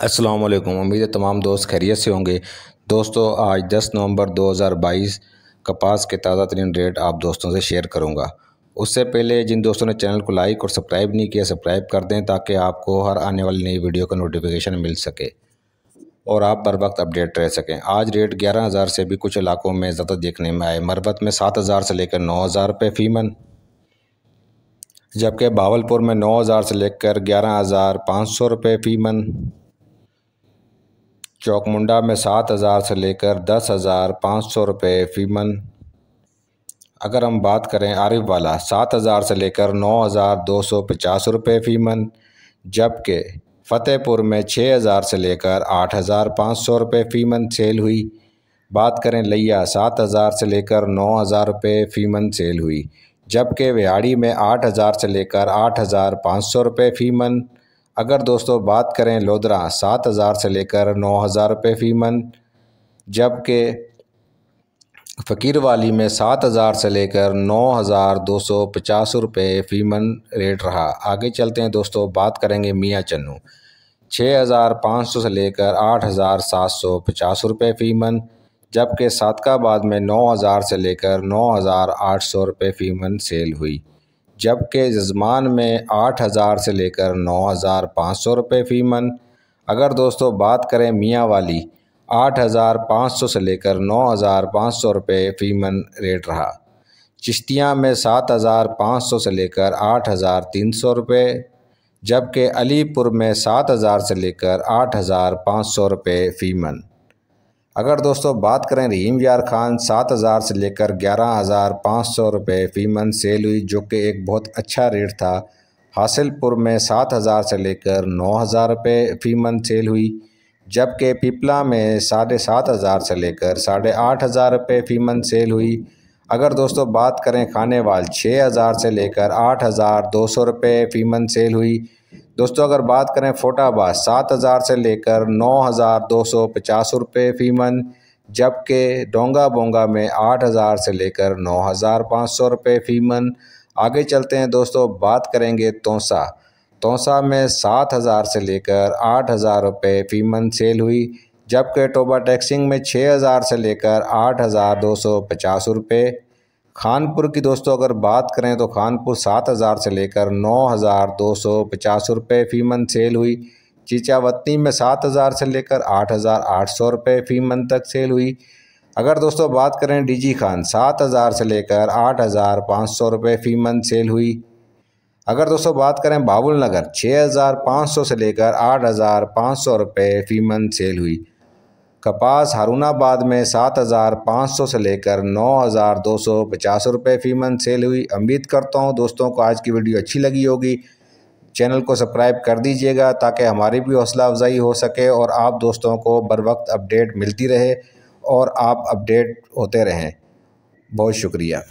अस्सलाम वालेकुम उम्मीद है तमाम दोस्त खैरियत से होंगे दोस्तों आज 10 नवंबर 2022 कपास के ताज़ा तरीन रेट आप दोस्तों से शेयर करूंगा उससे पहले जिन दोस्तों ने चैनल को लाइक और सब्सक्राइब नहीं किया सब्सक्राइब कर दें ताकि आपको हर आने वाली नई वीडियो का नोटिफिकेशन मिल सके और आप बर वक्त अपडेट रह सकें आज रेट ग्यारह हज़ार से भी कुछ इलाकों में ज़्यादा देखने में आए मरबत में सात हज़ार से लेकर नौ हज़ार रुपये फ़ीमन जबकि बावलपुर में नौ हज़ार से लेकर ग्यारह हज़ार पाँच सौ रुपये फ़ीमन चौकमुंडा में सात हज़ार से लेकर दस हज़ार पाँच सौ रुपये फ़ीमन अगर हम बात करें आरिफ वाला सात हज़ार से लेकर नौ हज़ार दो सौ पचास रुपये फ़ीमन जबकि फ़तेहपुर में छः हज़ार से लेकर आठ हज़ार पाँच सौ रुपये फ़ीमन सेल हुई बात करें लिया सात हज़ार से लेकर नौ हज़ार रुपये फ़ीमन सेल हुई जबकि विहाड़ी में आठ हज़ार से लेकर आठ हज़ार पाँच सौ रुपये फ़ीमन अगर दोस्तों बात करें लोधरा सात हज़ार से लेकर नौ हज़ार रुपये फ़ी मन जबकि फ़कीर वाली में सात हज़ार से लेकर नौ हज़ार दो सौ पचास रुपये फ़ी मन रेट रहा आगे चलते हैं दोस्तों बात करेंगे मियाँ चन्नू छः हज़ार पाँच सौ से लेकर आठ हज़ार सात सौ पचास रुपये फ़ी मन जबकि सादकाबाद में नौ हज़ार से लेकर नौ हज़ार आठ सौ रुपये फ़ी मन सेल हुई जबकि जजमान में आठ हज़ार से लेकर नौ हज़ार पाँच सौ रुपये फ़ी मन अगर दोस्तों बात करें मियाँ वाली आठ हज़ार पाँच सौ से लेकर नौ हज़ार पाँच सौ रुपये फ़ी मन रेट रहा चिश्तियाँ में सात हज़ार पाँच सौ से लेकर आठ हज़ार तीन सौ रुपये जबकि अलीपुर में सात हज़ार से लेकर आठ हज़ार पाँच सौ रुपये फ़ी मन अगर दोस्तों बात करें रहीम यार खान सात हज़ार से लेकर ग्यारह हज़ार पाँच सौ रुपये फ़ी सेल हुई जो कि एक बहुत अच्छा रेट था हासिलपुर में सात हज़ार से लेकर नौ हज़ार रुपये फ़ी सेल हुई जबकि पिपला में साढ़े सात हज़ार से लेकर साढ़े आठ हज़ार रुपये फ़ी सेल हुई अगर दोस्तों बात करें खाने वाल छः हज़ार से लेकर आठ हज़ार दो सौ रुपये फ़ी सेल हुई दोस्तों अगर बात करें फोटाबाज सात हज़ार से लेकर नौ हज़ार दो सौ पचास रुपये फ़ी जबकि डोंगा बोंगा में आठ हज़ार से लेकर नौ हज़ार पाँच सौ रुपये फ़ी आगे चलते हैं दोस्तों बात करेंगे तोसा तोसा में सात हज़ार से लेकर आठ हज़ार रुपये फ़ी सेल हुई जबकि टोबा टैक्सिंग में छः हज़ार से लेकर आठ हज़ार दो सौ पचास रुपये खानपुर की दोस्तों अगर बात करें तो खानपुर सात हज़ार से लेकर नौ हज़ार दो सौ पचास रुपये फ़ी मंथ सेल हुई चीचावत्ती में सात हज़ार से लेकर आठ हज़ार आठ सौ रुपये फ़ी मंथ तक सेल हुई अगर दोस्तों बात करें डीजी खान सात हज़ार से लेकर आठ हज़ार पाँच सौ रुपये फ़ी मंथ सेल हुई अगर दोस्तों बात करें बाबुल नगर छः हज़ार पाँच सौ से लेकर आठ हज़ार पाँच सौ रुपये फ़ी मंथ सेल हुई कपास हारूनाबाद में सात हज़ार पाँच सौ से लेकर नौ हज़ार दो सौ पचास रुपये फ़ी मंथ सेल हुई उम्मीद करता हूँ दोस्तों को आज की वीडियो अच्छी लगी होगी चैनल को सब्सक्राइब कर दीजिएगा ताकि हमारी भी हौसला अफजाई हो सके और आप दोस्तों को बर वक्त अपडेट मिलती रहे और आप अपडेट होते रहें बहुत शुक्रिया